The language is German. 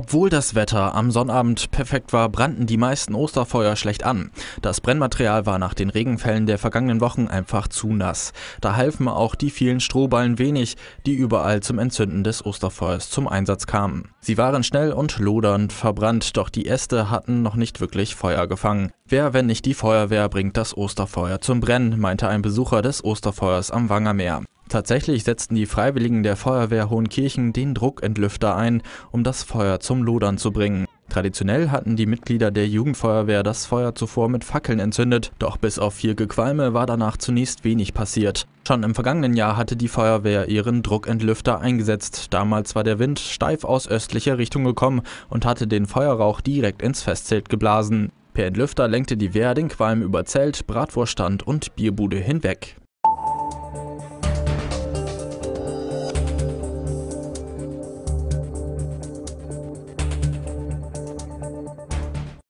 Obwohl das Wetter am Sonnabend perfekt war, brannten die meisten Osterfeuer schlecht an. Das Brennmaterial war nach den Regenfällen der vergangenen Wochen einfach zu nass. Da halfen auch die vielen Strohballen wenig, die überall zum Entzünden des Osterfeuers zum Einsatz kamen. Sie waren schnell und lodernd verbrannt, doch die Äste hatten noch nicht wirklich Feuer gefangen. Wer, wenn nicht die Feuerwehr, bringt das Osterfeuer zum Brennen, meinte ein Besucher des Osterfeuers am Wangermeer. Tatsächlich setzten die Freiwilligen der Feuerwehr Hohenkirchen den Druckentlüfter ein, um das Feuer zum Lodern zu bringen. Traditionell hatten die Mitglieder der Jugendfeuerwehr das Feuer zuvor mit Fackeln entzündet, doch bis auf vier Gequalme war danach zunächst wenig passiert. Schon im vergangenen Jahr hatte die Feuerwehr ihren Druckentlüfter eingesetzt. Damals war der Wind steif aus östlicher Richtung gekommen und hatte den Feuerrauch direkt ins Festzelt geblasen. Per Entlüfter lenkte die Wehr den Qualm über Zelt, Bratwurststand und Bierbude hinweg.